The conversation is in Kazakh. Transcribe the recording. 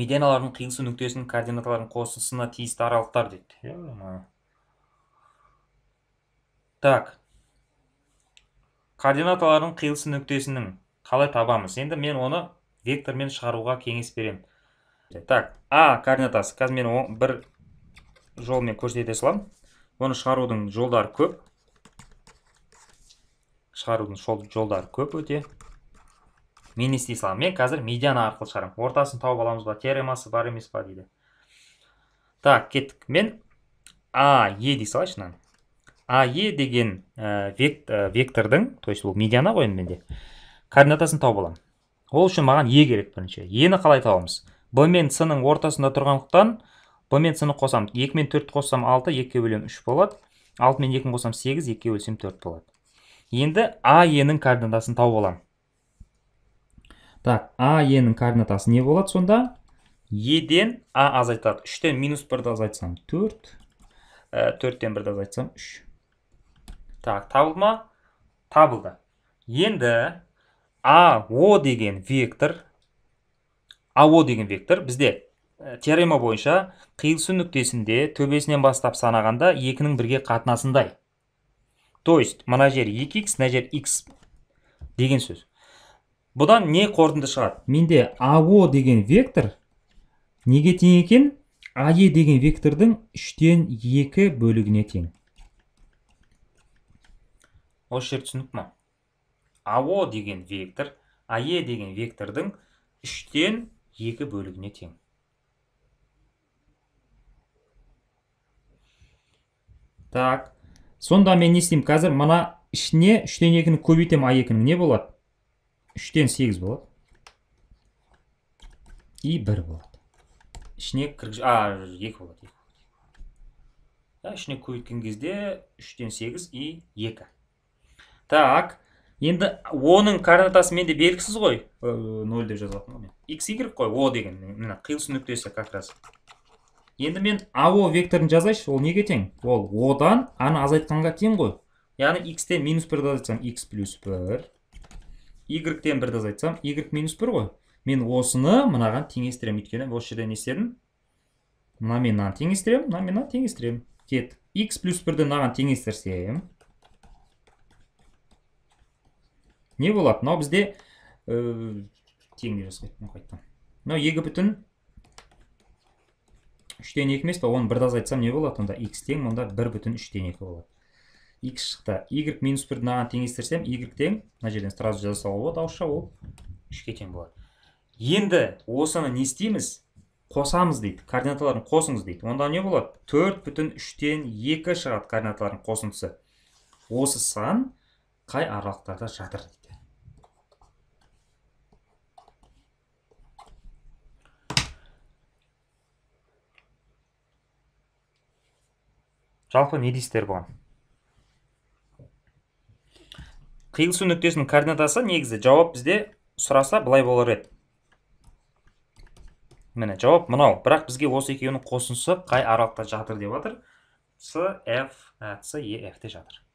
медианалардың қиылысу нүктесінің координаталарының қосындысына тиісті аралықтар дейді так координаталардың қиылысу нүктесінің қалай табамыз енді мен оны вектормен шығаруға кеңес беремін так а координатасы қазір мен бір жолмен көрсете саламын оны шығарудың жолдары көп шығарудың жолдары көп өте мен не істей саламын мен қазір медиана арқылы шығарамын ортасын тауып аламыз ба теоремасы бар емес па дейді так кеттік мен а е дей салайыншы мынаны а е деген ә, век, ә, вектордың то есть ол медиана ғой енді менде координатасын тауып аламын ол үшін маған е керек бірінші ені қалай табамыз б мен с ның ортасында тұрғандықтан б мен с ны қосамын екі мен төртті қоссам алты екіге бөлемін үш болады алты мен екіні қоссам сегіз екіге бөлсем төрт болады енді а нің координатасын тауып аламын так а е-нің координатасы не болады сонда е-ден а азайтады үштен минус бірді азайтсам төрт э, төрттен бірді азайтсам үш так табылды ма табылды енді о деген вектор а о деген вектор бізде э, теорема бойынша қиылысу нүктесінде төбесінен бастап санағанда екінің бірге қатынасындай то есть мына жер 2 x мына жер x деген сөз бұдан не қорытынды шығады менде ао деген вектор неге тең екен ае деген вектордың үштен екі бөлігіне тең осы жер түсінікті ма ао деген вектор ае деген вектордың үштен екі бөлігіне тең так сонда мен не істеймін қазір мына ішіне үштен екіні көбейтемін а екінің не болады үштен сегіз болады и бір болады ішіне кіргіз а екі болады да, ішіне көбейткен кезде үштен сегіз и екі так енді оның координатасы менде белгісіз ғой нөл деп жазылатын ғой мен x y қой о деген міне қиылысу нүктесі как раз енді мен ао векторын жазайыншы ол неге тең ол одан аны азайтқанға тең ғой яғни x-тен минус бірді азайтсам x плюс бір y Y-ден бірді азайтсам игрек минус бір ғой мен осыны мынаған теңестіремін өйткені осы жерде не істедім мына мен мынаны теңестіремін мына мен мынаны теңестіремін кет x плюс бірді мынаған теңестірсем не болады мынау бізде деп э, теңдей кеттім қайтадан мынау екі бүтін үштен екі емес па оны бірді азайтсам не болады онда x тең мұнда бір бүтін үштен екі болады x шықты y минус бірді мынаған теңестірсем y тең мына жерден сразу салуға болады ауызша ол үшке тең болады енді осыны не істейміз қосамыз дейді координаталарын қосыңыз дейді онда не болады төрт бүтін үштен екі шығады координаталардың қосындысы осы сан қай аралықтарда жатыр дейді жалпы не дейсіздер бұған қиылысу нүктесінің координатасы негізі жауап бізде сұраса былай болар еді міне жауап мынау бірақ бізге осы екеуінің қосындысы қай аралықта жатыр деп жатыр с ф с е ф те жатыр